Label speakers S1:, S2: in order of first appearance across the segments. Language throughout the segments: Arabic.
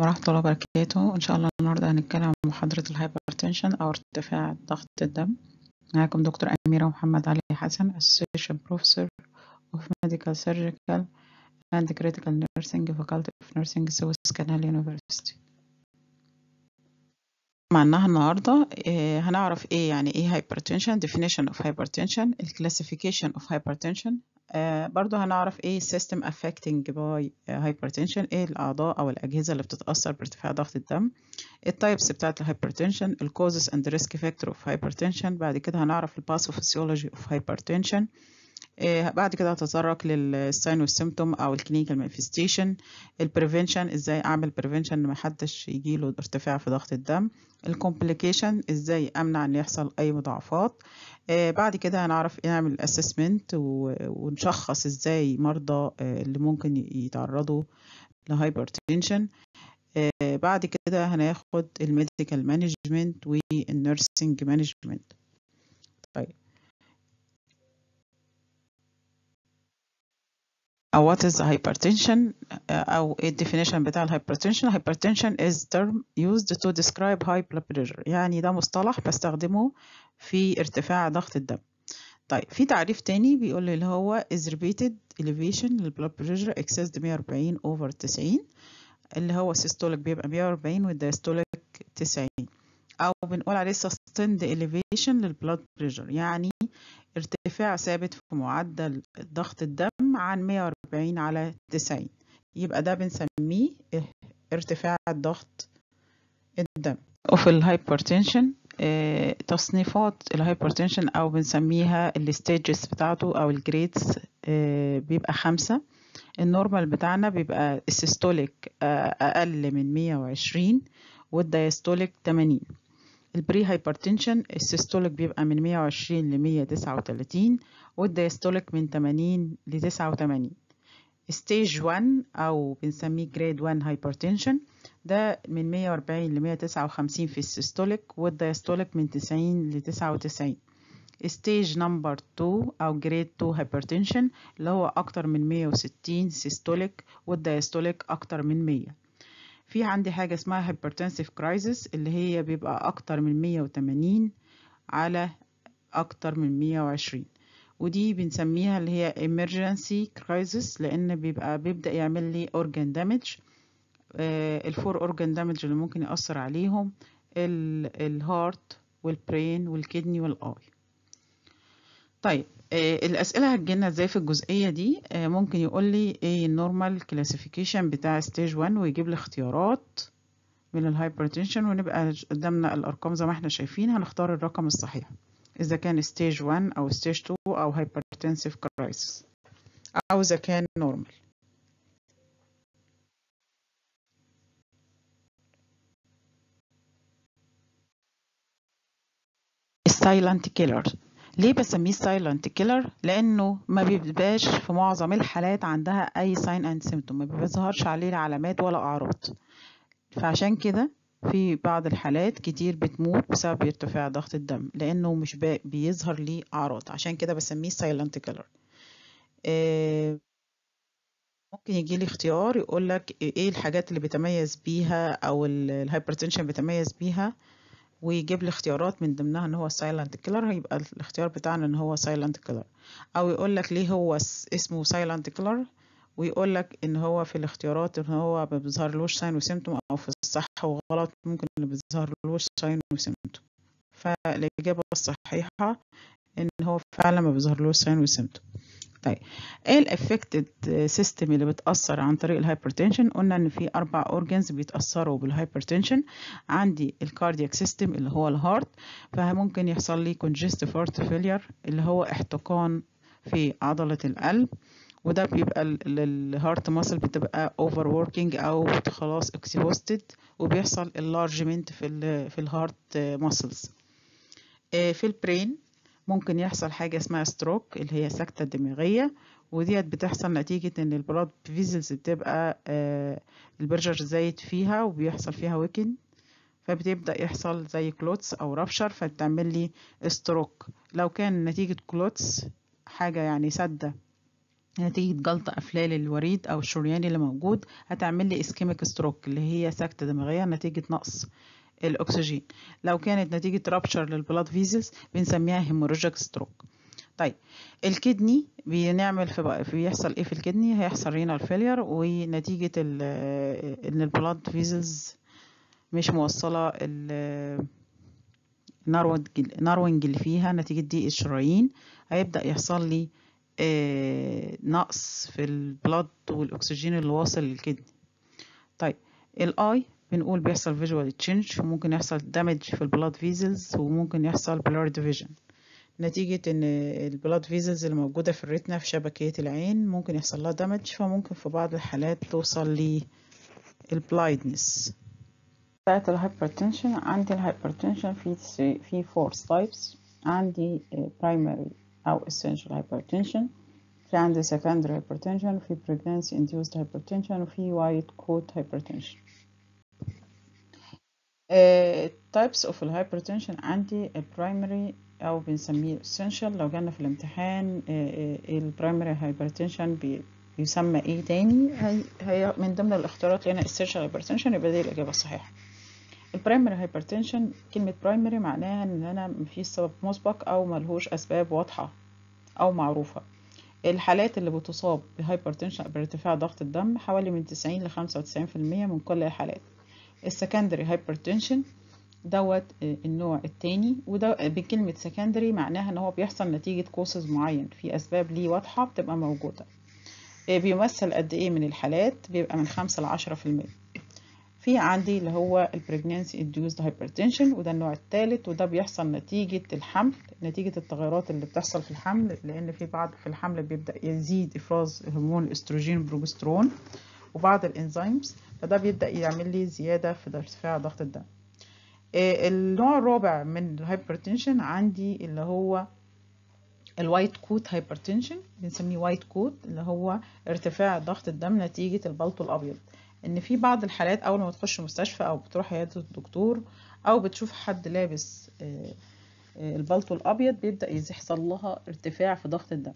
S1: ورحمة الله وبركاته إن شاء الله النهاردة هنتكلم عن محاضرة الهايبرتنشن أو ارتفاع ضغط الدم معاكم دكتور أميرة محمد علي حسن Association Professor of Medical Surgical and Critical Nursing Faculty of Nursing Swiss Canal University معناها النهاردة هنعرف إيه يعني إيه hypertension definition of hypertension الكلاسيفيكيشن of hypertension آه، برضو هنعرف ايه السيستم affecting by آه، hypertension ايه الاعضاء او الاجهزه اللي بتتاثر بارتفاع ضغط الدم التايبس بتاعه الهايبرتنشن الكوزز اند ريسك فاكتور اوف هايبرتنشن بعد كده هنعرف الباثوفيسيولوجي اوف هايبرتنشن إيه، بعد كده هتطرق للساين والسيمتوم او الكلينيكال مانيفستيشن البريفنشن ازاي اعمل بريفنشن ما حدش يجيله ارتفاع في ضغط الدم الكومبليكيشن ازاي امنع ان يحصل اي مضاعفات إيه، بعد كده هنعرف نعمل اسسمنت ونشخص ازاي مرضى إيه، اللي ممكن يتعرضوا لهايبرتنشن بعد كده هناخد الميديكال مانجمنت والنيرسينج مانجمنت طيب أو what is hypertension أو ال definition بتاع الhypertension hypertension is term used to describe high blood pressure يعني ده مصطلح بستخدمه في ارتفاع ضغط الدم طيب في تعريف تاني بيقول اللي هو is repeated elevation لل blood pressure exceeds 140 over 90 اللي هو systolic بيبقى 140 والدايستوليك 90 أو بنقول عليه sustained elevation لل blood pressure يعني ارتفاع ثابت في معدل ضغط الدم عن 140 40 على 90 يبقى ده بنسميه إيه، ارتفاع الضغط الدم وفي الهايبرتنشن آه، تصنيفات الهايبرتنشن او بنسميها الستيجز بتاعته او الجريدز آه، بيبقى خمسة النورمال بتاعنا بيبقى السيستوليك آه، اقل من 120 والدايستوليك 80 البري هايبرتنشن السيستوليك بيبقى من 120 ل 139 والدايستوليك من 80 ل 89 ستيج 1 او بنسميه جريد 1 هايبرتنشن ده من 140 ل 159 في السيستوليك والدايستوليك من 90 ل 99 ستيج نمبر 2 او جريد 2 هايبرتنشن اللي هو اكتر من 160 سيستوليك والدايستوليك اكتر من 100 في عندي حاجة اسمها هايبرتنسيف كرايسيس اللي هي بيبقى اكتر من 180 على اكتر من 120 ودي بنسميها اللي هي emergency crisis لأن بيبقى بيبدأ يعمل لي organ damage آه، الفور organ damage اللي ممكن يأثر عليهم الهارت والبرين والكدني والاي طيب آه، الأسئلة هتجينا ازاي في الجزئية دي آه، ممكن يقول لي ايه النورمال كلاسيفيكيشن بتاع ستيج 1 ويجيب لي اختيارات من الهايبرتنشن ونبقى قدامنا الأرقام زي ما احنا شايفين هنختار الرقم الصحيح إذا كان ستيج 1 أو ستيج 2 أو هايبرتنسيف crisis أو إذا كان نورمال السايلنت كيلر ليه بسميه سايلنت كيلر لانه ما بيبقاش في معظم الحالات عندها اي ساين اند سيمتوم ما بيظهرش عليه علامات ولا اعراض فعشان كده في بعض الحالات كتير بتموت بسبب ارتفاع ضغط الدم لأنه مش بيظهر ليه أعراض عشان كده بسميه سايلنت آه، كيلر ممكن يجي لي اختيار يقول لك ايه الحاجات اللي بتميز بيها او الهايبرتنشن بتميز بيها ويجيب لي اختيارات من ضمنها ان هو سايلنت كيلر هيبقى الاختيار بتاعنا ان هو سايلنت كيلر او يقول لك ليه هو اسمه سايلنت كيلر ويقول لك ان هو في الاختيارات ان هو ما بيظهرلوش ساين وسيمتوم او في الصح وغلط ممكن اللي بيظهرلوش ساين وسيمتوم فالاجابه الصحيحه ان هو فعلا ما بيظهرلوش ساين وسيمتوم طيب ايه الافكتد سيستم اللي بتاثر عن طريق الهايبرتنشن قلنا ان في اربع اورجنز بيتاثروا بالهايبرتنشن عندي الكاردياك سيستم اللي هو الهارت فممكن يحصل لي كونجستيف هارت فيلير اللي هو احتقان في عضله القلب وده بيبقى الهارت ماسل بتبقى اوفر ووركينج او خلاص اكسهوستد وبيحصل اللارجمنت في الـ في الهارت آه، ماسلز في البرين ممكن يحصل حاجة اسمها ستروك اللي هي سكتة دماغية وديت بتحصل نتيجة ان البلاد فيزلز بتبقى آه، البرجر زايد فيها وبيحصل فيها ويكن فبتبدأ يحصل زي كلوتس أو رفشر فبتعمل لي ستروك لو كان نتيجة كلوتس حاجة يعني سادة نتيجة جلطة أفلال الوريد أو الشريان اللي موجود هتعمل لي اسكيميك ستروك اللي هي سكتة دماغية نتيجة نقص الأكسجين لو كانت نتيجة رابشر للبلاد فيزلز بنسميها هيموروجيك ستروك طيب الكدني بنعمل في بيحصل ايه في الكدني هيحصل رينال فيلير ونتيجة آه، ان البلاد فيزلز مش موصلة النروج آه، اللي فيها نتيجة ضيق الشرايين هيبدأ يحصل لي آه، نقص في البلد والاكسجين اللي واصل للكدني طيب الاي بنقول بيحصل فيجوال تشينج وممكن يحصل دامج في البلد فيزلز وممكن يحصل بلور ديفيجن نتيجة ان البلد فيزلز اللي موجودة في الريتنا في شبكية العين ممكن يحصل لها دامج فممكن في بعض الحالات توصل للبلايدنس بتاعت الهايبرتنشن عندي الهايبرتنشن في في فور تايبس عندي برايمري آه، أو essential hypertension في عندي secondary hypertension في pregnancy induced hypertension وفي white coat hypertension types of hypertension عندي primary أو بنسميه essential لو جانا في الامتحان primary hypertension بيسمى ايه تاني هي, هي من ضمن الاختيارات لنا essential hypertension يبقى دي الإجابة الصحيحة البرايمري هايبرتنشن كلمة برايمري معناها ان انا مفيش سبب مسبق او ملهوش اسباب واضحة او معروفة الحالات اللي بتصاب بهايبرتنشن بارتفاع ضغط الدم حوالي من 90 ل 95% من كل الحالات السكندري هايبرتنشن دوت آه، النوع التاني وده آه، بكلمة سكندري معناها ان هو بيحصل نتيجة كوسز معين في اسباب ليه واضحة بتبقى موجودة آه، بيمثل قد ايه من الحالات بيبقى من 5 ل 10% في عندي اللي هو البريجنانسي induced hypertension وده النوع الثالث وده بيحصل نتيجة الحمل نتيجة التغيرات اللي بتحصل في الحمل لأن في بعض في الحمل بيبدأ يزيد إفراز هرمون الاستروجين بروجسترون وبعض الإنزيمز فده بيبدأ يعمل لي زيادة في ارتفاع ضغط الدم آه، النوع الرابع من الهايبرتنشن عندي اللي هو الوايت كوت هايبرتنشن بنسميه وايت كوت اللي هو ارتفاع ضغط الدم نتيجة البلط الأبيض ان في بعض الحالات اول ما بتخش مستشفى او بتروح عياده الدكتور او بتشوف حد لابس آه، آه، البلطو الابيض بيبدا يحصل لها ارتفاع في ضغط الدم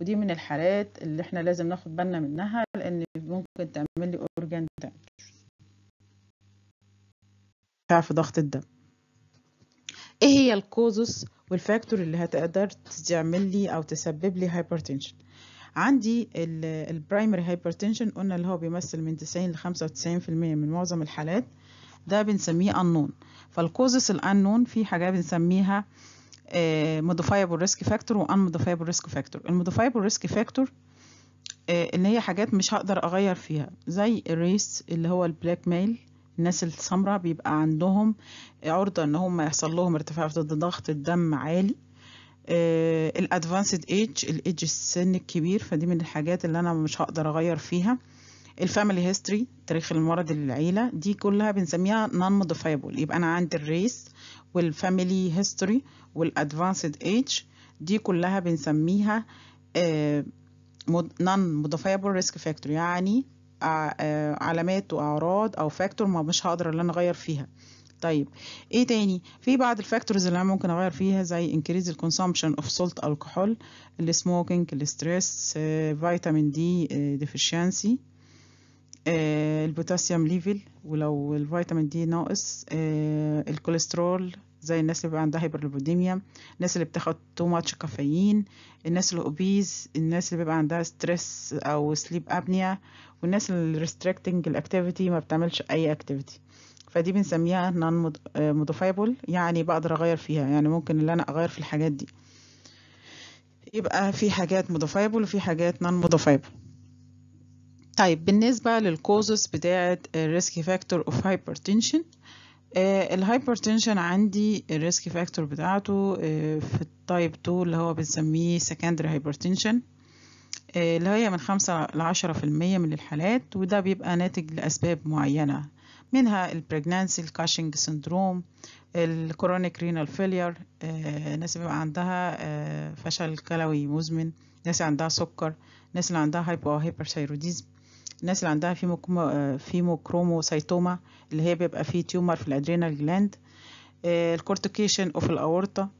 S1: ودي من الحالات اللي احنا لازم ناخد بالنا منها لان ممكن تعمل لي اورجان دامج ارتفاع في ضغط الدم ايه هي الكوزس والفاكتور اللي هتقدر تعمل لي او تسبب لي هايبرتنشن عندي البرايمري هايبرتنشن قلنا اللي هو بيمثل من 90 ل 95% من معظم الحالات ده بنسميه انون فالكوزس الانون في حاجات بنسميها موديفايبل ريسك فاكتور وان موديفايبل ريسك فاكتور الموديفايبل ريسك فاكتور ان هي حاجات مش هقدر اغير فيها زي الريس اللي هو البلاك ميل الناس السمراء بيبقى عندهم عرضة ان هم يحصل لهم ارتفاع في ضغط الدم عالي آه، الادفانسد ايج الايج السن الكبير فدي من الحاجات اللي انا مش هقدر اغير فيها الفاميلي هيستوري تاريخ المرض للعيله دي كلها بنسميها نون موديفايبل يبقى انا عندي الريس والفاميلي هيستوري والادفانسد ايج دي كلها بنسميها نون موديفايبل ريسك فاكتور يعني آه، آه، علامات واعراض او فاكتور ما مش هقدر ان انا اغير فيها طيب ايه تاني في بعض الفاكتورز اللي انا ممكن اغير فيها زي increase the consumption of salt alcohol السموكينج الستريس فيتامين دي deficiency آه، البوتاسيوم ليفل ولو الفيتامين دي ناقص آه، الكوليسترول زي الناس اللي بيبقى عندها هايبرليبيديميا الناس اللي بتاخد تو ماتش كافيين الناس الاوبيز الناس اللي بيبقى عندها ستريس او سليب ابنيا والناس اللي ريستريكتنج الاكتيفيتي ما بتعملش اي اكتيفيتي فدي بنسميها نون موديفايبل آه، يعني بقدر اغير فيها يعني ممكن ان انا اغير في الحاجات دي يبقى في حاجات موديفايبل وفي حاجات نون موديفايبل طيب بالنسبه للكوزس بتاعه الريسك فاكتور اوف هايبرتنشن الهايبرتنشن عندي الريسك فاكتور بتاعته آه، في التايب 2 اللي هو بنسميه سكندري هايبرتنشن آه، اللي هي من خمسة لعشرة في المية من الحالات وده بيبقى ناتج لأسباب معينة منها البريجنانسي الكاشنج سندروم الكورونيك رينال فيلير ناس بيبقى عندها آه، فشل كلوي مزمن ناس عندها سكر ناس اللي عندها هايبو او هايبر ثايروديزم الناس اللي عندها فيمو فيموكروموسايتوما آه، اللي هي بيبقى فيه تيومر في الادرينال جلاند الكورتوكيشن اوف الاورطه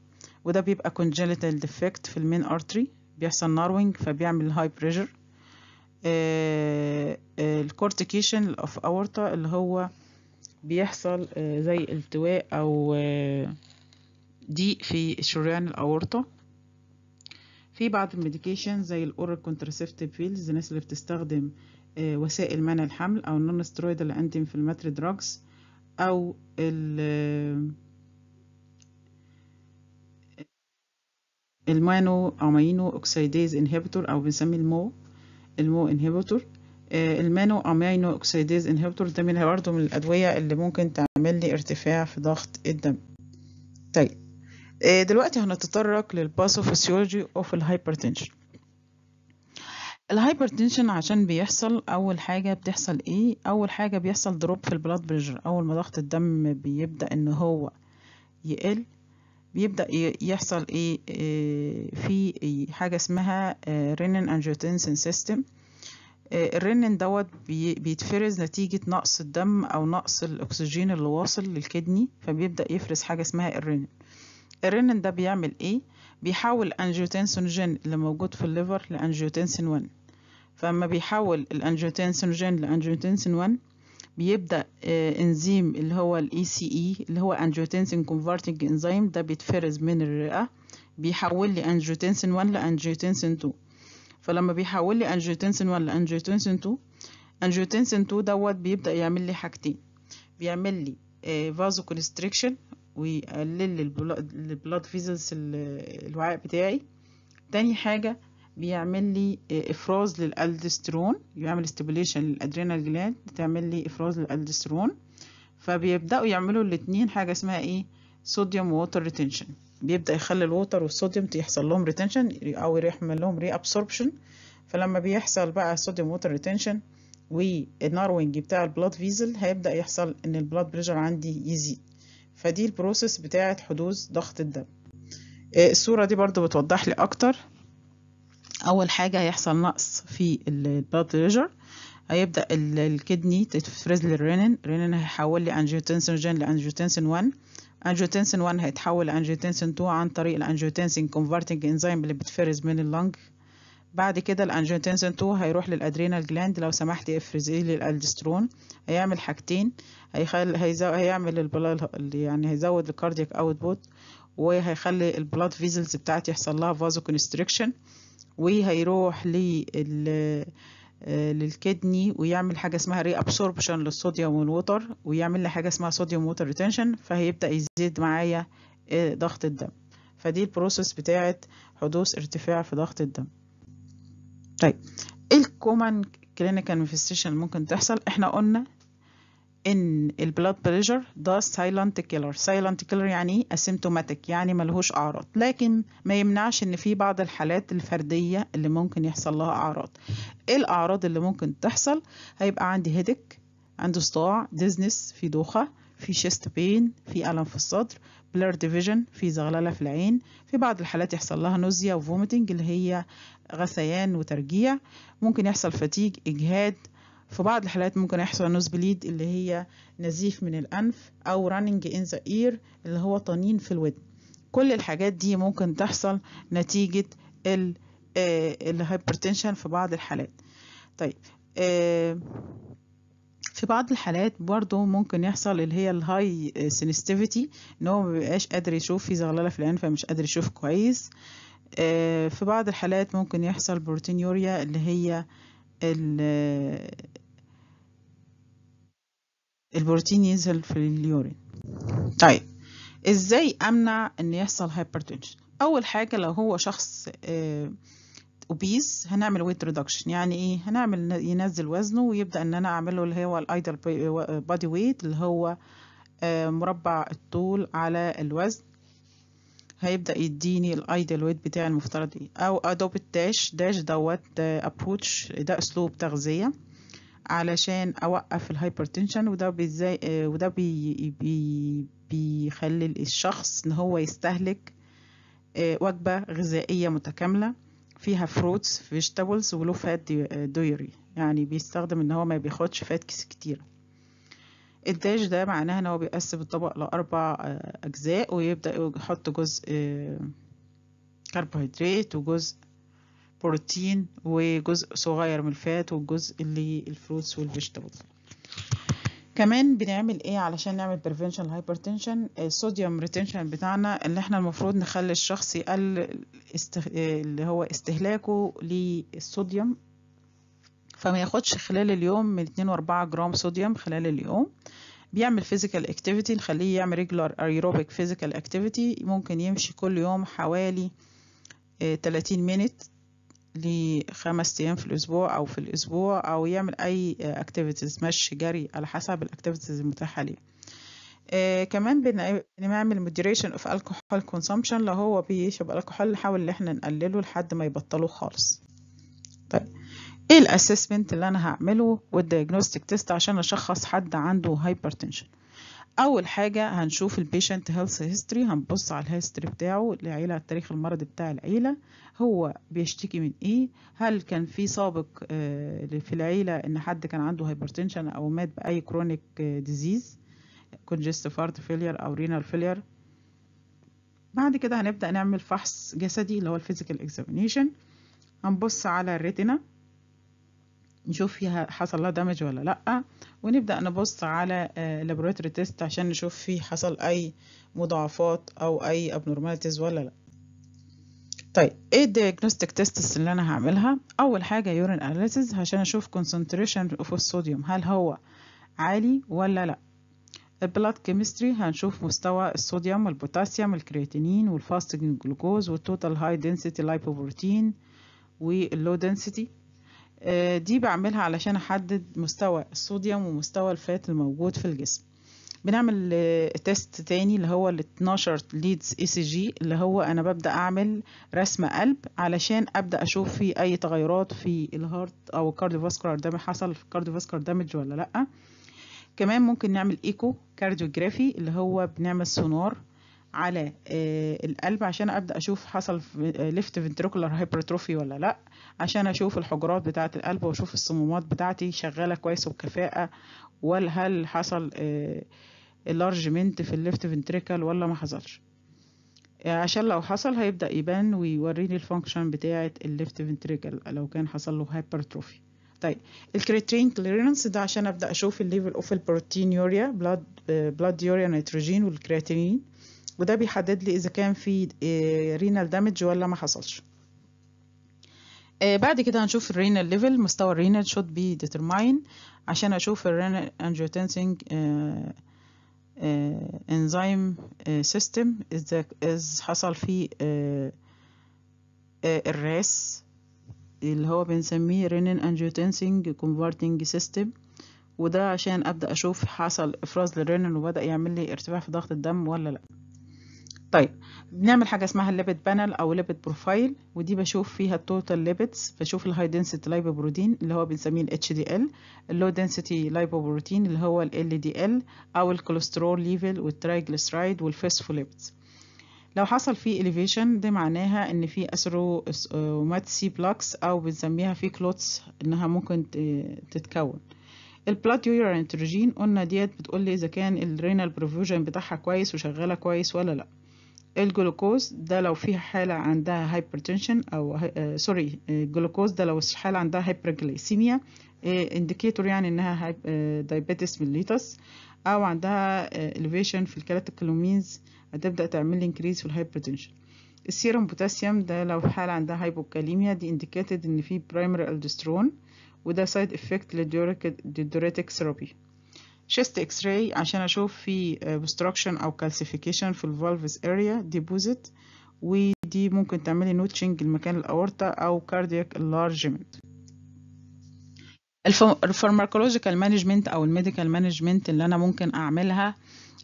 S1: وده بيبقى كونجنتال ديفكت في المين ارتري بيحصل ناروينج فبيعمل هاي بريشر الكورتيكيشن اوف اورتا اللي هو بيحصل آه، زي التواء او ضيق آه، في شريان الاورطه في بعض الميديكيشن زي الاورال كونترسيفتيف بيلز الناس اللي بتستخدم آه، وسائل منع الحمل او النون سترويدال انتي انفلاماتري دراجز او المانو او ماينو اوكسيديز انهبيتور او بنسميه المو المو انهبيتور المانو امينو اوكسيديز انهبيتور ده منها برضه من الادويه اللي ممكن تعمل لي ارتفاع في ضغط الدم طيب آه، دلوقتي هنتطرق للباثوفيسيولوجي اوف الهايبرتنشن الهايبرتنشن عشان بيحصل اول حاجه بتحصل ايه اول حاجه بيحصل دروب في البلاد بريشر اول ما ضغط الدم بيبدا ان هو يقل بيبدأ يحصل إيه،, إيه في حاجة اسمها رينين انجيوتنسن سيستم الرنين دوت بيتفرز نتيجة نقص الدم أو نقص الأكسجين اللي واصل للكدني فبيبدأ يفرز حاجة اسمها الرنين الرنين ده بيعمل إيه؟ بيحول أنجيوتنسين اللي موجود في الليفر لأنجيوتنسين 1 فما بيحول الأنجيوتنسين لأنجيوتنسن 1 بيبدأ إنزيم آه، اللي هو ال ECE e اللي هو Angiotensin Converting Enzyme ده بيتفرز من الرئة بيحول لي أنجيوتنسين 1 لأنجيوتنسين 2 فلما بيحول لي أنجيوتنسين 1 لأنجيوتنسين 2 أنجيوتنسين 2 دوت بيبدأ يعمل لي حاجتين بيعمل لي فازو آه، كونستريكشن ويقلل لي البلاد فيزلز الوعاء بتاعي تاني حاجة بيعمل لي افراز للالدسترون بيعمل استيبيليشن للادرينال جلاند بتعمل لي افراز للالدسترون فبيبداوا يعملوا الاتنين حاجه اسمها ايه صوديوم ووتر ريتنشن بيبدا يخلي الووتر والصوديوم يحصل لهم ريتنشن او يحمل لهم ري ابسوربشن فلما بيحصل بقى صوديوم ووتر ريتنشن والناروينج بتاع البلاد فيزل هيبدا يحصل ان البلاد بريشر عندي يزيد فدي البروسيس بتاعه حدوث ضغط الدم الصوره دي برضو بتوضح لي اكتر أول حاجة هيحصل نقص في البلد بريشر هيبدأ الكدني تفرز لي الرينين الرينين هيحول لي أنجيوتنسين لأنجيوتنسين 1 أنجيوتنسين 1 هيتحول لأنجيوتنسين 2 عن طريق الأنجيوتنسين كونفرتنج إنزيم اللي بتفرز من اللنج بعد كده الانجيوتنسين 2 هيروح للادرينال جلاند لو سمحت افرز لي الالدسترون هيعمل حاجتين هيخل... هيزو... هيعمل البلال... يعني هيزود الكاردياك اوتبوت وهيخلي البلاد فيزلز بتاعتي يحصل لها فازو كونستريكشن وهيروح لل آه، للكدني ويعمل حاجة اسمها ري ابسوربشن للصوديوم والوتر ويعمل لي حاجة اسمها صوديوم ووتر ريتنشن فهيبدأ يزيد معايا آه، ضغط الدم فدي البروسيس بتاعة حدوث ارتفاع في ضغط الدم طيب ايه الكومن كلينيكال مانيفستيشن ممكن تحصل احنا قلنا ان البلاد بريشر ده سايلنت كيلر سايلنت كيلر يعني اسيمتوماتيك يعني ملهوش اعراض لكن ما يمنعش ان في بعض الحالات الفرديه اللي ممكن يحصل لها اعراض ايه الاعراض اللي ممكن تحصل هيبقى عندي هيدك عنده صداع ديزنس في دوخه في شيست بين في الم في الصدر بلير ديفيجن في زغلله في العين في بعض الحالات يحصل لها نوزيا وفوميتنج اللي هي غثيان وترجيع ممكن يحصل فتيج اجهاد في بعض الحالات ممكن يحصل نوز بليد اللي هي نزيف من الأنف أو رانينج إن ذا إير اللي هو طنين في الودن كل الحاجات دي ممكن تحصل نتيجة الهايبرتنشن آه، في بعض الحالات طيب آه، في بعض الحالات برضو ممكن يحصل اللي هي الهاي سنستيفيتي ان هو مبيبقاش قادر يشوف في زغلله في العين فمش قادر يشوف كويس آه، في بعض الحالات ممكن يحصل بروتينيوريا اللي هي البروتين ينزل في اليورين طيب ازاي امنع ان يحصل هايبرتنشن اول حاجه لو هو شخص اوبيز آه، هنعمل ويت ريدكشن يعني ايه هنعمل ينزل وزنه ويبدا ان انا اعمله اللي هو الايدل بادي ويت اللي هو آه، مربع الطول على الوزن هيبدأ يديني الايدل ويت بتاعي المفترض ايه او ادوبت داش داش دوت ابروتش ده اسلوب تغذية علشان اوقف الهايبرتنشن وده بيزاي آه، وده بي بي بيخلي الشخص ان هو يستهلك آه، وجبة غذائية متكاملة فيها فروتس فيجيتابلز ولو فات آه، دويري يعني بيستخدم ان هو ما بياخدش فات كتير الداش ده معناها ان هو بيقسم الطبق لاربع آه، اجزاء ويبدا يحط جزء كربوهيدرات آه، وجزء بروتين وجزء صغير من الفات والجزء اللي الفروتس والفيجيتابل كمان بنعمل ايه علشان نعمل بريفنشن هايبرتنشن الصوديوم ريتنشن بتاعنا اللي احنا المفروض نخلي الشخص يقلل آه، اللي هو استهلاكه للصوديوم فما ياخدش خلال اليوم من 2 و4 جرام صوديوم خلال اليوم بيعمل فيزيكال اكتيفيتي نخليه يعمل ريجولار ايروبيك فيزيكال اكتيفيتي ممكن يمشي كل يوم حوالي 30 آه، مينت لخمس ايام في الاسبوع او في الاسبوع او يعمل اي اكتيفيتيز آه، مشي جري على حسب الاكتيفيتيز المتاحه ليه آه كمان بنعمل مودريشن اوف الكحول كونسومشن لو هو بيشرب الكحول نحاول ان احنا نقلله لحد ما يبطله خالص طيب ايه الاسسمنت اللي انا هعمله والدياجنوستيك تيست عشان اشخص حد عنده هايبرتنشن اول حاجه هنشوف البيشنت هيلث هيستوري هنبص على الهيستوري بتاعه العيله التاريخ المرضي بتاع العيله هو بيشتكي من ايه هل كان في سابق آه، في العيله ان حد كان عنده هايبرتنشن او مات باي كرونيك ديزيز كونجستيف هارت فيلير او رينال فيلير بعد كده هنبدا نعمل فحص جسدي اللي هو الفيزيكال اكزامينشن هنبص على الريتينا نشوف فيها حصل لها دامج ولا لأ ونبدأ نبص على لابوراتوري آه، تيست عشان نشوف فيه حصل أي مضاعفات أو أي abnormalities ولا لأ طيب ايه الدياجنوستيك تيستس اللي انا هعملها اول حاجه يورين اناليسيز عشان اشوف concentration اوف الصوديوم هل هو عالي ولا لا البلاد كيمستري هنشوف مستوى الصوديوم والبوتاسيوم والكرياتينين والفاستنج جلوكوز والتوتال هاي دنسيتي لايبوبروتين واللو دنسيتي آه، دي بعملها علشان أحدد مستوى الصوديوم ومستوى الفات الموجود في الجسم بنعمل تيست آه، تاني اللي هو ال 12 ليدز اي سي جي اللي هو انا ببدا اعمل رسم قلب علشان ابدا اشوف في اي تغيرات في الهارت او الكارديوفاسكولار دامج حصل في الكارديوفاسكولار دامج ولا لا كمان ممكن نعمل ايكو كارديوجرافي اللي هو بنعمل سونار على آه، القلب عشان ابدا اشوف حصل ليفت فنتريكولار هايبرتروفي ولا لا عشان اشوف الحجرات بتاعه القلب واشوف الصمامات بتاعتي شغاله كويس وبكفاءه ولا هل حصل اللارجمنت آه، في الليفت فنتريكل ولا ما حصلش آه، عشان لو حصل هيبدا يبان ويوريني الفانكشن بتاعه الليفت فنتريكل لو كان حصل له هايبرتروفي طيب الكرياتين كليرنس ده عشان ابدا اشوف الليفل اوف البروتينيوريا بلاد بلاد يوريا نيتروجين والكرياتينين وده بيحدد لي اذا كان في رينال آه، دامج ولا ما حصلش آه، بعد كده هنشوف الرينال ليفل مستوى الرينال شوت بي ديترماين عشان اشوف الرينال انجيوتنسنج انزيم سيستم اذا حصل فيه آه، الراس اللي هو بنسميه رينين انجيوتنسنج كونفرتنج سيستم وده عشان ابدا اشوف حصل افراز للرينين وبدا يعمل لي ارتفاع في ضغط الدم ولا لا طيب بنعمل حاجة اسمها الليبت بانل أو ليبت بروفايل ودي بشوف فيها التوتال ليبتس بشوف الهاي دنسيتي لايبوبروتين اللي هو بنسميه ال HDL اللو دنسيتي لايبوبروتين اللي هو ال LDL أو الكوليسترول ليفل والترايجلسرايد والفوسفوليبتس لو حصل في elevation ده معناها ان في سي بلاكس آه، او بنسميها في كلوتس انها ممكن تتكون البلاد يوريا نيتروجين قلنا ديت بتقول لي اذا كان الرينال بروفيوجن بتاعها كويس وشغاله كويس ولا لا الجلوكوز ده لو فيها حالة عندها هايبرتنشن أو سوري الجلوكوز آه، آه، ده لو حالة عندها هايبرجليسيميا انديكيتور آه، يعني إنها دايبيتس ميليتس أو عندها elevation في الكالاتيكولومينز هتبدأ تعمل لي increase في الهايبرتنشن السيروم بوتاسيوم ده لو حالة عندها هايبوكاليميا دي indicated إن في primary aldosterone وده سايد افكت للديوريتك ثيرابي شيست اكس راي عشان اشوف في آه, obstruction او calcification في الفالفز اريا ديبوزيت ودي ممكن تعملي نوتشنج لمكان الاورطه او cardiac enlargement الفارماكولوجيكال مانجمنت او الميديكال مانجمنت اللي انا ممكن اعملها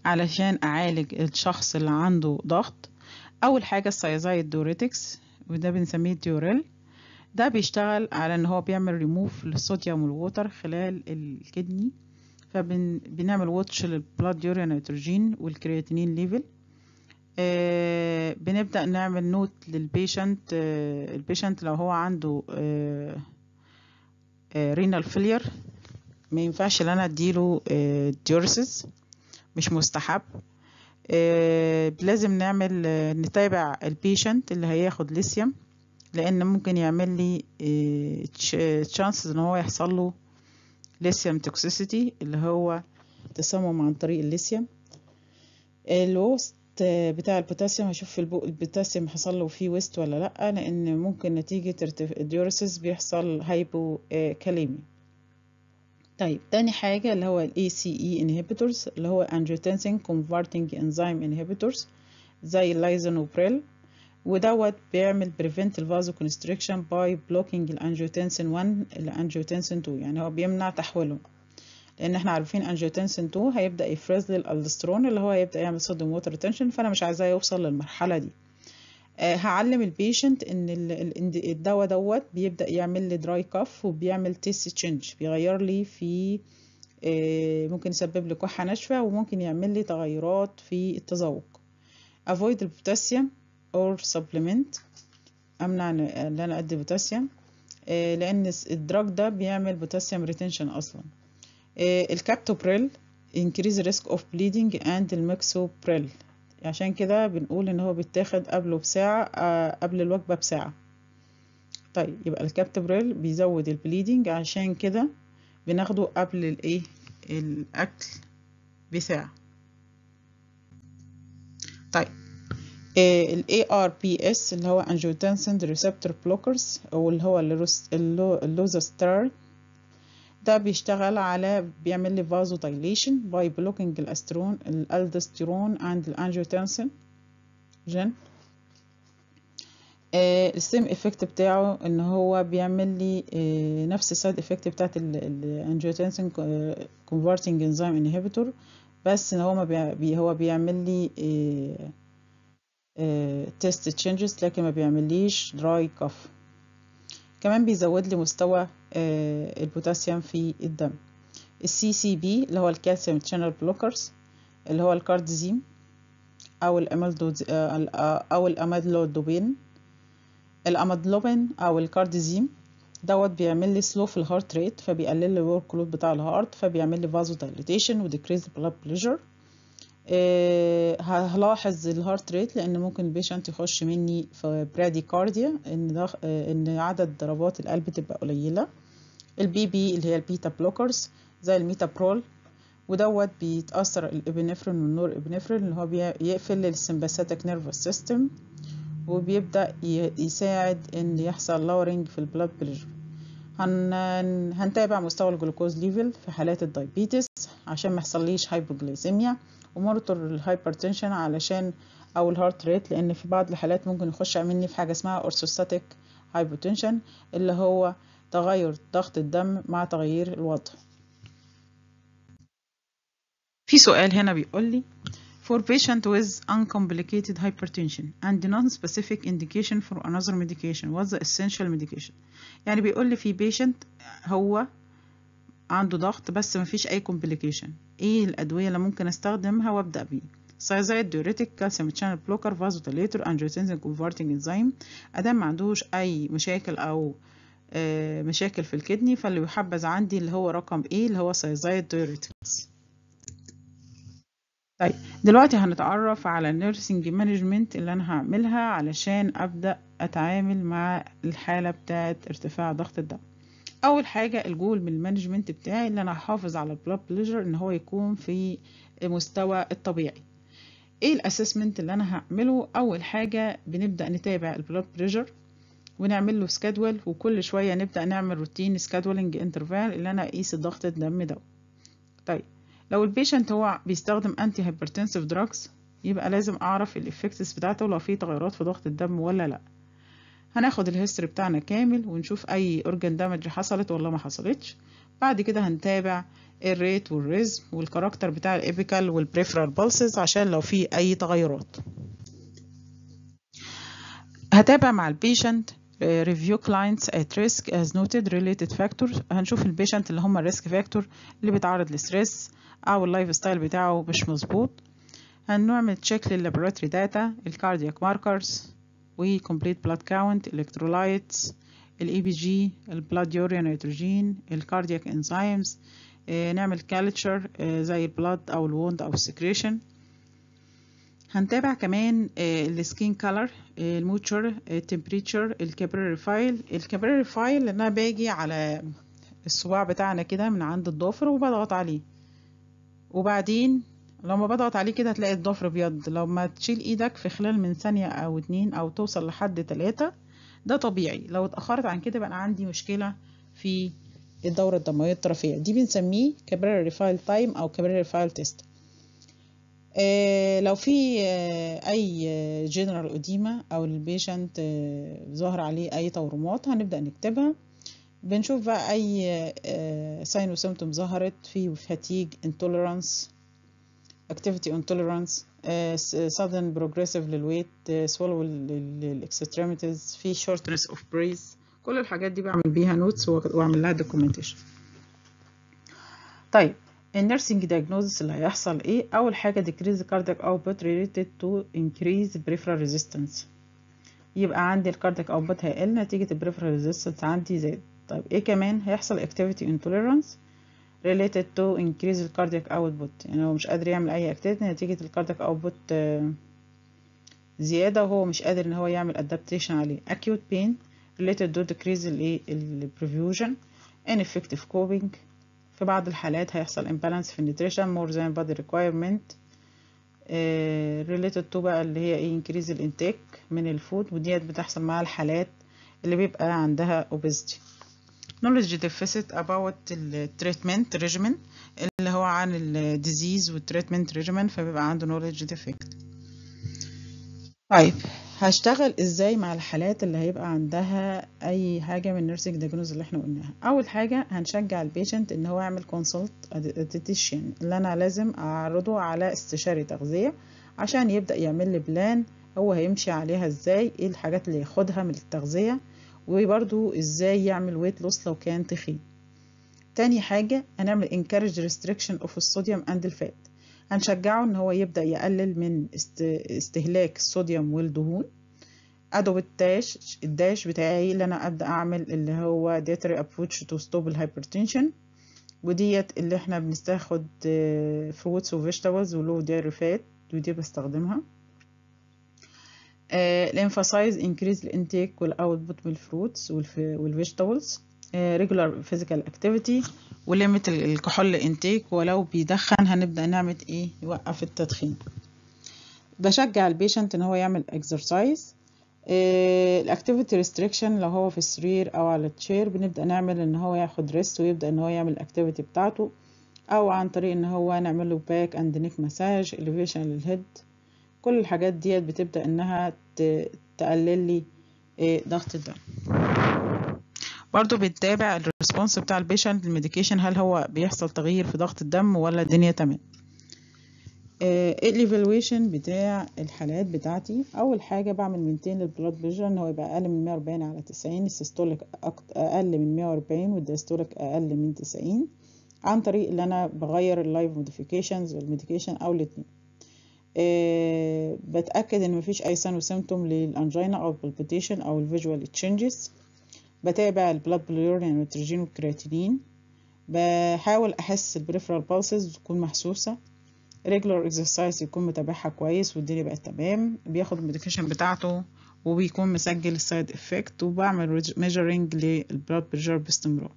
S1: علشان اعالج الشخص اللي عنده ضغط اول حاجه السايزايد دوريتكس وده بنسميه ديوريل ده بيشتغل على ان هو بيعمل ريموف للصوديوم والووتر خلال الكدني فبنعمل واتش للبلاد يوريا نيتروجين والكرياتينين ليفل آه بنبدأ نعمل نوت للبيشنت آه البيشنت لو هو عنده آه آه رينال فيلير ما ينفعش ان انا اديله آه ديورسز مش مستحب آه لازم نعمل آه نتابع البيشنت اللي هياخد ليثيوم لان ممكن يعمل لي آه تشانسز ان هو يحصل له ليثيوم توكسيسيتي اللي هو تسمم عن طريق الليثيوم الوست بتاع البوتاسيوم هشوف في البو البوتاسيوم حصل له فيه ويست ولا لا لان ممكن نتيجة الديوريسيس بيحصل هايبو كاليمي طيب تاني حاجة اللي هو سي ACE inhibitors اللي هو انجيوتنسين converting enzyme inhibitors زي اللايزونوبريل ودوت بيعمل بريفنت الفازو كونستريكشن باي بلوكينج الانجيوتنسين 1 الانجيوتنسين 2 يعني هو بيمنع تحويله لان احنا عارفين انجيوتنسين 2 هيبدا يفرز لي الالسترون اللي هو هيبدا يعمل صدم ووتر ريتنشن فانا مش عايزاه يوصل للمرحله دي آه هعلم البيشنت ان الدواء دوت بيبدا يعمل لي دراي كاف وبيعمل تيست تشينج بيغير لي في آه ممكن يسبب لي كحه ناشفه وممكن يعمل لي تغيرات في التذوق افويد البوتاسيوم or supplement امنع ان انا ادي بوتاسيوم uh, لان الدراج ده بيعمل بوتاسيوم ريتنشن اصلا uh, الكابتوبريل increase risk of bleeding and الميكسوبريل عشان كده بنقول ان هو بيتاخد قبله بساعة uh, قبل الوجبة بساعة طيب يبقى الكابتوبريل بيزود البليدنج عشان كده بناخده قبل الايه الاكل بساعة آه، ال ARPS اللي هو angiotensin receptor blockers أو اللي هو اللوزسترار ده بيشتغل على بيعمل لي vasodilation by blocking الاسترون الالدسترون اند الانجيوتنسين جن السيم افكت بتاعه ان هو بيعمل لي آه، نفس السايد افكت بتاعت الانجيوتنسين آه، converting enzyme inhibitor بس ان هو ما بي هو بيعمل لي تيست آه، تشينجز لكن ما بيعمليش دراي كف كمان بيزود لي مستوى آه، البوتاسيوم في الدم السي سي بي اللي هو الكالسيوم تشانل بلوكرز اللي هو الكاردزيم او الامالدود آه، او الامادلودوبين الامادلوبين او الكاردزيم دوت بيعمل لي سلو في الهارت ريت فبيقلل لي الورك لود بتاع الهارت فبيعمل لي فازو ديليتيشن وديكريز بلاد بريشر إيه، هلاحظ الهارت ريت لان ممكن البيشنت يخش مني في براديكارديا ان إيه، ان عدد ضربات القلب تبقى قليله البي بي اللي هي البيتا بلوكرز زي الميتابرول ودوت بيتاثر الابنفرين والنور ابنفرين اللي هو بيقفل السمباثيتك نيرفس سيستم وبيبدا يساعد ان يحصل لورنج في البلاد بريشر هن... هنتابع مستوى الجلوكوز ليفل في حالات الدايبيتس عشان ما يحصليش هايبوجليسيميا ومرتر الهايبرتنشن علشان او الهارت ريت لان في بعض الحالات ممكن يخش مني في حاجه اسمها اورثوستاتيك هايبوتنشن اللي هو تغير ضغط الدم مع تغيير الوضع في سؤال هنا بيقول لي for patient with uncomplicated hypertension and non-specific indication for another medication what's the essential medication يعني بيقول لي في patient هو عنده ضغط بس مفيش أي كومبليكيشن إيه الأدوية اللي ممكن أستخدمها وأبدأ بيه سايزايد ديوريتيك كالسيوم شانل بلوكر فازوتيليتور انجيوتنسين كونفرتنج انزيم ادام ما عندوش اي مشاكل او آه، مشاكل في الكدني فاللي يحبذ عندي اللي هو رقم ايه اللي هو سايزايد ديوريتكس طيب دلوقتي هنتعرف على النيرسينج مانجمنت اللي انا هعملها علشان ابدا اتعامل مع الحاله بتاعه ارتفاع ضغط الدم اول حاجه الجول من المانجمنت بتاعي ان انا احافظ على البلاد بليجر ان هو يكون في مستوى الطبيعي ايه الاسسمنت اللي انا هعمله اول حاجه بنبدا نتابع البلاد بريشر ونعمل له سكادول وكل شويه نبدا نعمل روتين سكادولنج انترفال اللي انا اقيس ضغط الدم ده طيب لو البيشنت هو بيستخدم انتي هايبرتنسيف دراجز يبقى لازم اعرف الافكتس بتاعته لو في تغيرات في ضغط الدم ولا لا هناخد الهيستوري بتاعنا كامل ونشوف اي اورجن دامج حصلت ولا ما حصلتش بعد كده هنتابع الريت والريزم والكاركتر بتاع الابيكال والبريفرال بالسز عشان لو في اي تغيرات هتابع مع البيشنت ريفيو كلاينتس ات ريسك از نوتد ريليتد فاكتورز هنشوف البيشنت اللي هم الريسك فاكتور اللي بيتعرض لستريس او اللايف ستايل بتاعه مش مظبوط هنعمل تشيك لللابوراتوري داتا الكاردياك ماركرز وكمبليت بلاد كاونت الكترولايتس الاي بي جي البلاد يوريا نيتروجين الكاردياك انزيمز نعمل كالتشر آه، زي البلاد او الووند او السكريشن هنتابع كمان السكين كلر الموتشر التمبريتشر الكابريري فايل الكابريري فايل انا باجي على الصباع بتاعنا كده من عند الضفر وبضغط عليه وبعدين لما بضغط عليه كده هتلاقي الضفر بيض لما تشيل ايدك في خلال من ثانية او اتنين او توصل لحد تلاتة ده طبيعي لو اتأخرت عن كده بقى عندي مشكلة في الدورة الدموية الطرفية دي بنسميه كابريرا ريفايل تايم او كابريرا ريفايل تيست آه لو في آه اي جنرال اوديما او البيشنت آه عليه اي تورمات هنبدأ نكتبها بنشوف بقى اي ساين آه، وسيمتوم ظهرت في فاتيج انتولرانس activity intolerance uh, sudden progressive uh, swallow للاكستريميتيز في shortness of breath كل الحاجات دي بعمل بيها نوتس واعمل لها documentation طيب النيرسينج diagnosis اللي هيحصل ايه اول حاجه decrease cardiac output related to increase peripheral resistance يبقى عندي الكاردياك اوتبوت هيقل نتيجه البريفرال ريزيستنس عندي زاد طيب ايه كمان هيحصل activity intolerance related to increase the cardiac output يعني هو مش قادر يعمل أي activity نتيجة cardiac output زيادة وهو مش قادر إن هو يعمل adaptation عليه acute pain related to decrease the perfusion ineffective coping في بعض الحالات هيحصل imbalance في nutrition more than body requirement related to بقى اللي هي increase the intake من الفود ودي بتحصل مع الحالات اللي بيبقى عندها obesity knowledge deficit about ال treatment regimen اللي هو عن ال disease وال treatment regimen فبيبقى عنده knowledge defect طيب هشتغل ازاي مع الحالات اللي هيبقى عندها اي حاجه من nursing diagnosis اللي احنا قلناها اول حاجه هنشجع البيشنت ان هو يعمل consult dietitian اللي انا لازم اعرضه على استشاري تغذيه عشان يبدا يعمل لي بلان هو هيمشي عليها ازاي ايه الحاجات اللي ياخدها من التغذيه وبرده ازاي يعمل ويت لوس لو كان تخين تاني حاجة هنعمل انكارج ريستريكشن اوف الصوديوم اند الفات هنشجعه ان هو يبدأ يقلل من استهلاك الصوديوم والدهون ادوب الداش الداش بتاعي اللي انا ابدا اعمل اللي هو ديتري ابروتش تو ستوب الهايبرتنشن وديت اللي احنا بنستخد فروتس وفيجيتابلز ولو ديري فات ودي بستخدمها الامفاسايز انكريز الانتيك والاوتبوت من الفروتس والفيجيتابلز ريجولار فيزيكال اكتيفيتي وليميت الكحول انتيك ولو بيدخن هنبدا نعمل ايه يوقف التدخين بشجع البيشنت ان هو يعمل اكسرسايز الاكتيفيتي ريستريكشن لو هو في السرير او على التشير بنبدا نعمل ان هو ياخد ريست ويبدا ان هو يعمل الاكتيفيتي بتاعته او عن طريق ان هو نعمل له باك اند نيك مساج الليفيشن للهيد كل الحاجات ديت بتبدا انها تقلل لي آه، ضغط الدم برضو بتتابع الريسبونس بتاع البيشنت للميديكيشن هل هو بيحصل تغيير في ضغط الدم ولا الدنيا تمام الايفالويشن آه، بتاع الحالات بتاعتي اول حاجه بعمل مينتين للبلاد بريشر ان هو يبقى اقل من 140 على 90 السيستوليك اقل من 140 والدايستوليك اقل من 90 عن طريق ان انا بغير اللايف موديفيكيشنز والميديكيشن او الاثنين إيه، بتأكد إن مفيش أي ساين وسيمتوم للأنجينا أو البلبيتيشن أو الفيجوال تشينجز بتابع البلاد بلورين والنيتروجين والكرياتينين بحاول أحس البريفرال بالسز تكون محسوسة ريجولار اكسرسايز يكون متابعها كويس والدنيا بقت تمام بياخد الميديكيشن بتاعته وبيكون مسجل السايد افكت وبعمل ميجرنج للبلاد بريشر باستمرار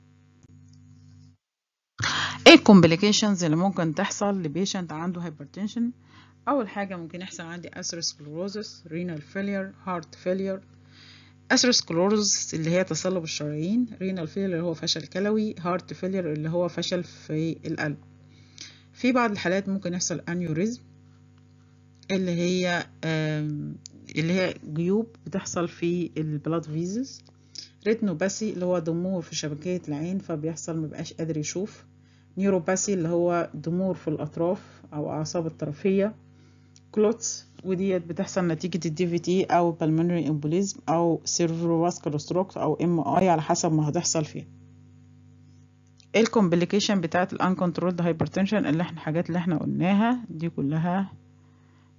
S1: ايه الكومبليكيشنز اللي ممكن تحصل لبيشنت عنده هايبرتنشن أول حاجة ممكن يحصل عندي أثيروسكلوروزس رينال فيلير هارت فيلير أثيروسكلوروزس اللي هي تصلب الشرايين رينال فيلير اللي هو فشل كلوي هارت فيلير اللي هو فشل في القلب في بعض الحالات ممكن يحصل أنيوريزم اللي هي اللي هي جيوب بتحصل في البلاد فيزز ريتنوباسي اللي هو ضمور في شبكية العين فبيحصل مبقاش قادر يشوف نيوروباسي اللي هو ضمور في الأطراف أو أعصاب الطرفية كلوتس وديت بتحصل نتيجة الدي في تي أو بالمونري امبوليزم أو سيرفروفاسكولار ستروك أو ام اي على حسب ما هتحصل فين إيه الكومبليكيشن بتاعة الانكنترولد هايبرتنشن اللي احنا الحاجات اللي احنا قلناها دي كلها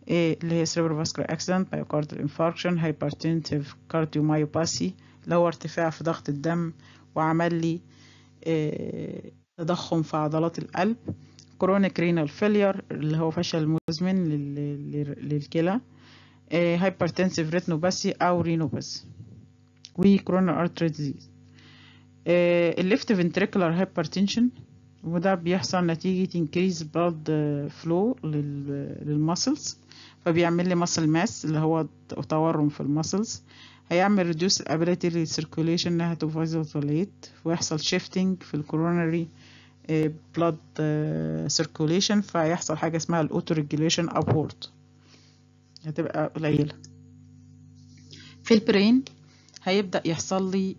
S1: إيه اللي هي سيرفروفاسكولار اكسيدنت myocardial انفاركشن هايبرتنتيف كارديومايوباسي اللي هو ارتفاع في ضغط الدم وعمل لي إيه تضخم في عضلات القلب chronic renal failure اللي هو فشل مزمن للكلى hypertensive retinopathy او و coronary artery disease الليفت ventricular hypertension وده بيحصل نتيجة increase blood flow للمسلز فبيعمل لي muscle mass اللي هو تورم في المسلز هيعمل reduce ability للcirculation انها تفايزوليت ويحصل shifting في الكوروناري coronary blood uh, circulation فيحصل حاجة اسمها الاوتو ريجوليشن upward هتبقى قليلة في البرين هيبدأ يحصل لي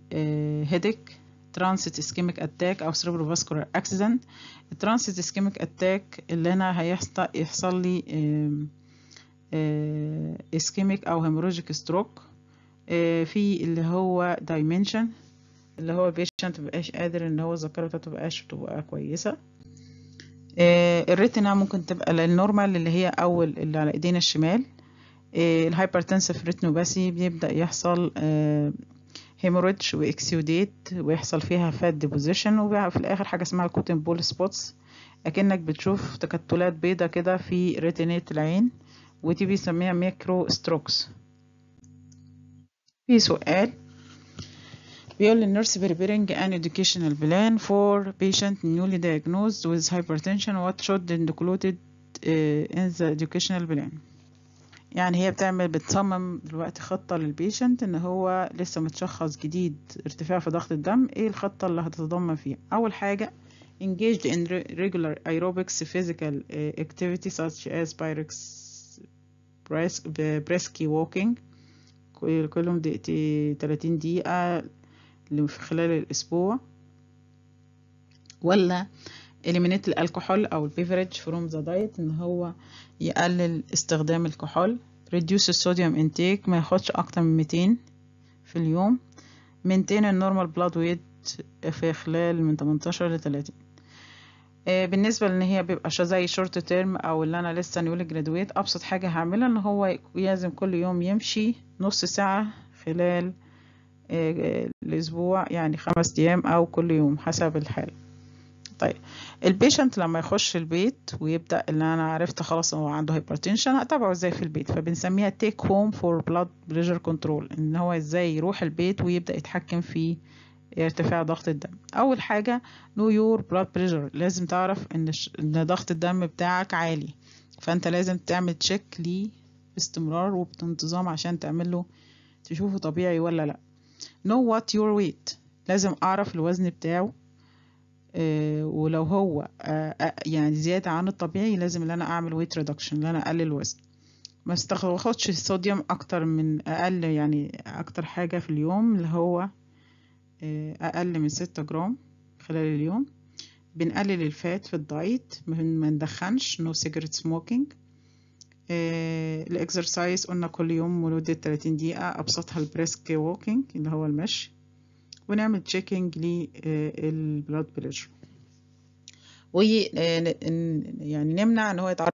S1: هيدك ترانسيت اسكيميك اتاك او سيريبرو فاسكولار اكسيدنت الترانسيت اسكيميك اتاك اللي انا هيحصل يحصل لي اسكيميك um, uh, او هيموروجيك ستروك uh, في اللي هو دايمنشن اللي هو البيشنت مبقاش قادر ان هو الذاكره بتاعته مبقاش بتبقى كويسه آه، الريتنا ممكن تبقى للنورمال اللي هي اول اللي على ايدينا الشمال آه، الهايبرتنسف ريتنوباسي بيبدا يحصل هيموريدج آه، واكسيوديت ويحصل فيها فات ديبوزيشن وفي الاخر حاجه اسمها الكوتن بول سبوتس اكنك بتشوف تكتلات بيضه كده في ريتينيت العين ودي بيسميها ميكرو ستروكس في سؤال بيقول النيرس preparing an educational plan for patient newly diagnosed with hypertension what should be ان in the educational plan يعني هي بتعمل بتصمم دلوقتي خطة للبيشنت ان هو لسه متشخص جديد ارتفاع في ضغط الدم ايه الخطة اللي هتتضمن فيها اول حاجة engaged in regular aerobics physical activity such as brisk walking كلهم دقيقتين 30 دقيقة في خلال الأسبوع ولا إليمينيت الكحول أو البيفرج فروم ذا دايت إن هو يقلل استخدام الكحول reduce الصوديوم انتيك ما ياخدش أكتر من 200 في اليوم maintain النورمال بلاد ويت في خلال من 18 ل 30 آه، بالنسبة لان هي بيبقى زي شورت تيرم او اللي انا لسه نيول جرادويت ابسط حاجة هعملها ان هو لازم كل يوم يمشي نص ساعة خلال آه، الأسبوع يعني خمس أيام أو كل يوم حسب الحالة طيب البيشنت لما يخش البيت ويبدأ اللي أنا عرفت خلاص هو عنده هايبرتنشن هتابعه ازاي في البيت فبنسميها تيك هوم فور بلاد بريشر كنترول إن هو ازاي يروح البيت ويبدأ يتحكم في ارتفاع ضغط الدم أول حاجة نو يور بلاد بريشر لازم تعرف إن, إن ضغط الدم بتاعك عالي فأنت لازم تعمل تشيك ليه باستمرار وبانتظام عشان تعمله تشوفه طبيعي ولا لأ know what your weight لازم أعرف الوزن بتاعه آه، ولو هو آه، آه، يعني زيادة عن الطبيعي لازم ان انا اعمل ويت ريدكشن ان انا اقلل الوزن ما استخدمش الصوديوم اكتر من اقل يعني اكتر حاجة في اليوم اللي هو اقل من ستة جرام خلال اليوم بنقلل الفات في الدايت ما ندخنش no cigarette smoking آه، الاكسرسايز قلنا كل يوم لمده 30 دقيقة أبسطها البريسك ووكينج اللي هو المشي ونعمل تشيكينج للبلاد بريشر ويعني نمنع ان هو يتعرض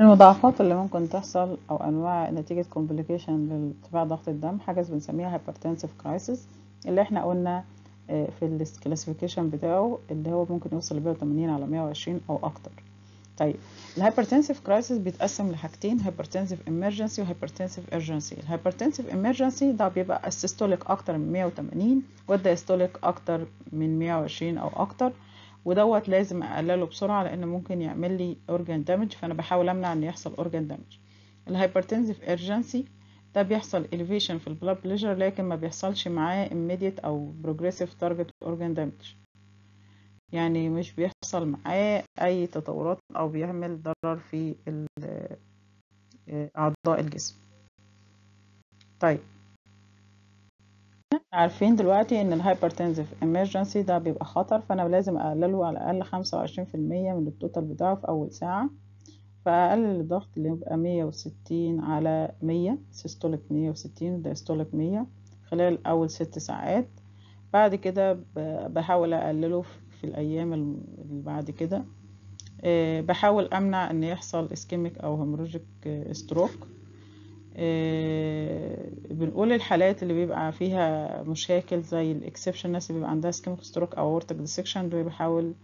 S1: المضاعفات اللي ممكن تحصل او انواع نتيجة كومبليكيشن لارتفاع ضغط الدم حاجة بنسميها هايبرتنسيف كرايسيس اللي احنا قلنا آه، في الكلاسيفيكيشن بتاعه اللي هو ممكن يوصل ل 180 على 120 او اكتر طيب الهايبرتنسيف كرايسيس بيتقسم لحاجتين هايبرتنسيف ايمرجنسي وهايبرتنسيف ايرجنسي الهايبرتنسيف ايمرجنسي ده بيبقى السيستوليك اكتر من 180 والدايستوليك اكتر من 120 او اكتر ودوت لازم اقلله بسرعه لان ممكن يعمل لي اورجان دامج فانا بحاول امنع ان يحصل اورجان دامج الهايبرتنسيف ايرجنسي ده بيحصل الفيشن في البلاد بليجر لكن ما بيحصلش معاه immediate او بروجريسيف تارجت اورجان دامج يعني مش بيحصل معاه أي تطورات أو بيعمل ضرر في آه، أعضاء الجسم طيب عارفين دلوقتي ان الهايبرتنزف امرجنسي ده بيبقى خطر فانا لازم اقلله على الاقل خمسة وعشرين في المية من التوتال بتاعه في اول ساعة فاقلل الضغط اللي يبقى مية وستين على مية سيستوليك مية وستين دايستوليك مية خلال اول ست ساعات بعد كده بحاول اقلله في في الأيام اللي بعد كده آه، بحاول أمنع إن يحصل اسكيميك أو هيموراجيك آه، آه، ستروك بنقول الحالات اللي بيبقى فيها مشاكل زي الاكسبشن الناس اللي بيبقى عندها اسكيميك ستروك أو اورتك ديسكشن دول بحاول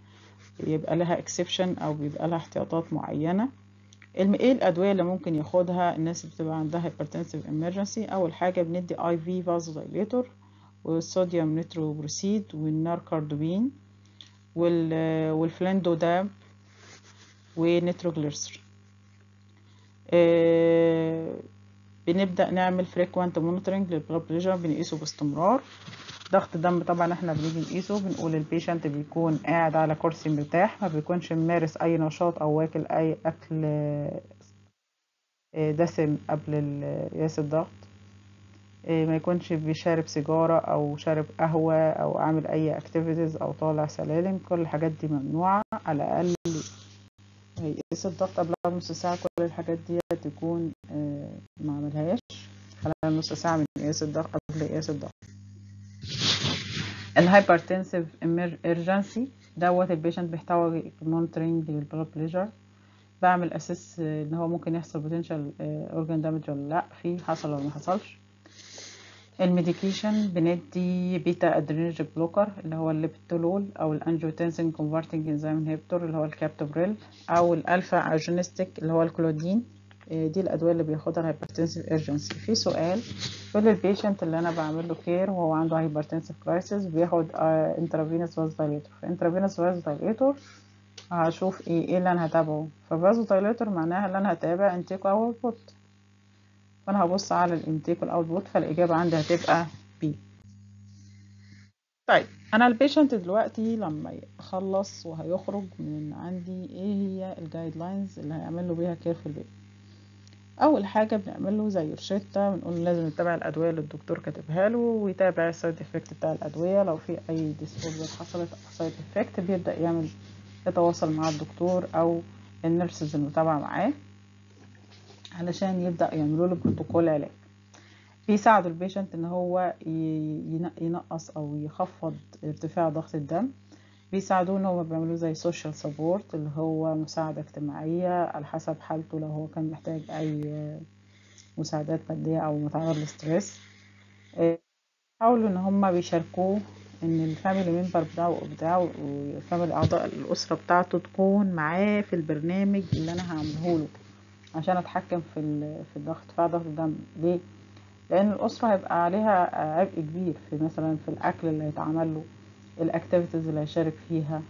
S1: يبقى لها اكسبشن أو بيبقى لها احتياطات معينة ايه الادويه اللي ممكن ياخدها الناس اللي بتبقى عندها هايبرتنسيف ايمرجنسي اول حاجه بندي اي في دايليتور والصوديوم نيتروبروسيد والناركاردوبين آه، والفلاندو ده ونيتروجليسر آه، بنبدأ نعمل frequent monitoring للبلاد بنقيسه باستمرار ضغط دم طبعا احنا بنيجي نقيسه بنقول البيشنت بيكون قاعد على كرسي مرتاح ما بيكونش ممارس اي نشاط او واكل اي اكل آه، دسم قبل قياس الضغط إيه، ما يكونش بيشارب سيجارة أو شارب قهوة أو عامل أي اكتيفيتيز أو طالع سلالم كل الحاجات دي ممنوعة على الأقل هيقيس الضغط قبلها نص ساعة كل الحاجات دي تكون إيه، ما عملهاش خلال نص ساعة من قياس الضغط قبل قياس الضغط الهايبرتنسيف ايمرجنسي دوت البيشنت بيحتوي مونترنج للبلاد بريشر بعمل اساس ان هو ممكن يحصل بوتنشال اورجان دامج ولا لا في حصل ولا ما حصلش الميديكيشن بندي بيتا ادرينرج بلوكر اللي هو الليبتولول او الانجيوتنسين كونفرتنج انزيم انهبيتور اللي هو الكابتوبريل او الالفا اجونستيك اللي هو الكلودين آه، دي الادويه اللي بياخدها الهايبرتنسيف ايرجنسي في سؤال كل البيشنت اللي انا بعمل له كير وهو عنده هايبرتنسيف كرايسيس بياخد انترافينوس فاز دايليتور انترافينوس فاز دايليتور هشوف ايه ايه اللي انا هتابعه ففازو دايليتور معناها اللي انا هتابع انتيك او بوت فانا هبص على الانتيك والاوتبوت فالاجابه عندي هتبقى بي طيب انا البيشنت دلوقتي لما يخلص وهيخرج من عندي ايه هي الجايد لاينز اللي هيعمل له بيها كير في البيت اول حاجه بنعمل له زي روشته بنقول لازم يتابع الادويه اللي الدكتور كاتبها له ويتابع السايد افكت بتاع الادويه لو في اي ديسوردر حصلت او سايد افكت بيبدا يعمل يتواصل مع الدكتور او النيرسز المتابعه معاه علشان يبدأ يعملوا له بروتوكول علاج بيساعد البيشنت ان هو ينقص او يخفض ارتفاع ضغط الدم بيساعدوه ان هو بيعملوا زي سوشيال سبورت اللي هو مساعدة اجتماعية على حسب حالته لو هو كان محتاج اي مساعدات مادية او متعرض لستريس آه، حاولوا ان هما بيشاركوه ان الفاميلي ممبر بتاعه بتاعه وفاميلي اعضاء الاسرة بتاعته تكون معاه في البرنامج اللي انا هعمله له عشان اتحكم في في الضغط ارتفاع ضغط الدم ليه لان الاسره هيبقى عليها عبء كبير في مثلا في الاكل اللي هيتعمل له الاكتيفيتيز اللي هيشارك فيها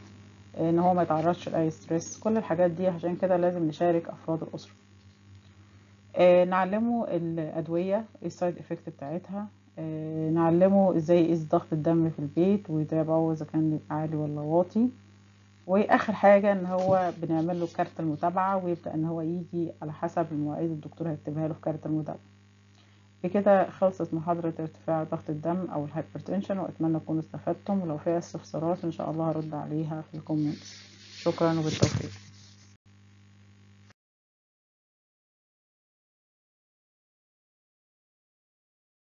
S1: ان هو ما يتعرضش لاي ستريس كل الحاجات دي عشان كده لازم نشارك افراد الاسره آه، نعلمه الادويه السايد افكت بتاعتها آه، نعلمه ازاي يقيس ضغط الدم في البيت ويتابعه اذا كان عالي ولا واطي واخر حاجه ان هو بنعمل له كارت المتابعه ويبدا ان هو يجي على حسب المواعيد الدكتور هيكتبها له في كارت المتابعه بكده خلصت محاضرة ارتفاع ضغط الدم أو الهايبرتنشن وأتمنى تكونوا استفدتم ولو فيها استفسارات إن شاء الله هرد عليها في الكومنتس شكرا وبالتوفيق